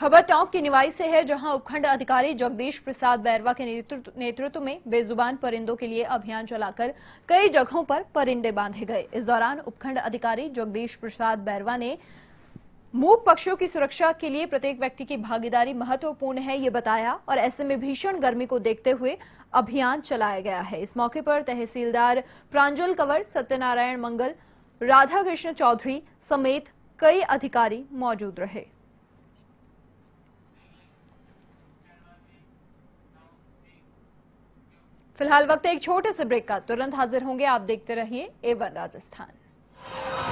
खबर टोंक की निवाई से है जहां उपखंड अधिकारी जगदीश प्रसाद बैरवा के नेतृत्व में बेजुबान परिंदों के लिए अभियान चलाकर कई जगहों पर परिंदे बांधे गए इस दौरान उपखंड अधिकारी जगदीश प्रसाद बैरवा ने मूक पक्षियों की सुरक्षा के लिए प्रत्येक व्यक्ति की भागीदारी महत्वपूर्ण है ये बताया और ऐसे में भीषण गर्मी को देखते हुए अभियान चलाया गया है इस मौके पर तहसीलदार प्रांजल कंवर सत्यनारायण मंगल राधा कृष्ण चौधरी समेत कई अधिकारी मौजूद रहे फिलहाल वक्त एक छोटे से ब्रेक का तुरंत हाजिर होंगे आप देखते रहिए एवन राजस्थान